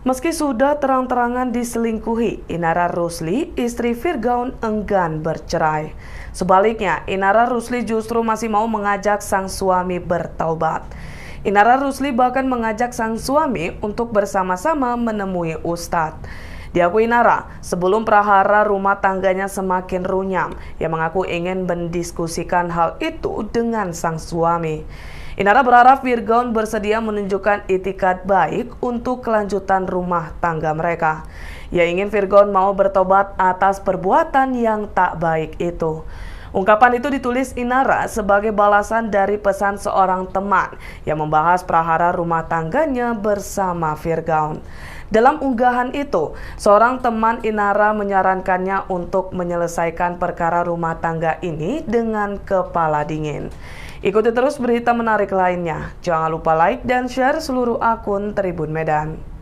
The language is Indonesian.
Meski sudah terang-terangan diselingkuhi, Inara Rusli, istri Firgaun enggan bercerai. Sebaliknya, Inara Rusli justru masih mau mengajak sang suami bertaubat. Inara Rusli bahkan mengajak sang suami untuk bersama-sama menemui Ustadz. Diakui Nara, sebelum prahara rumah tangganya semakin runyam, ia mengaku ingin mendiskusikan hal itu dengan sang suami. Inara berharap Virgon bersedia menunjukkan itikat baik untuk kelanjutan rumah tangga mereka. Ia ingin Virgon mau bertobat atas perbuatan yang tak baik itu. Ungkapan itu ditulis Inara sebagai balasan dari pesan seorang teman yang membahas prahara rumah tangganya bersama Virgaun. Dalam unggahan itu, seorang teman Inara menyarankannya untuk menyelesaikan perkara rumah tangga ini dengan kepala dingin. Ikuti terus berita menarik lainnya. Jangan lupa like dan share seluruh akun Tribun Medan.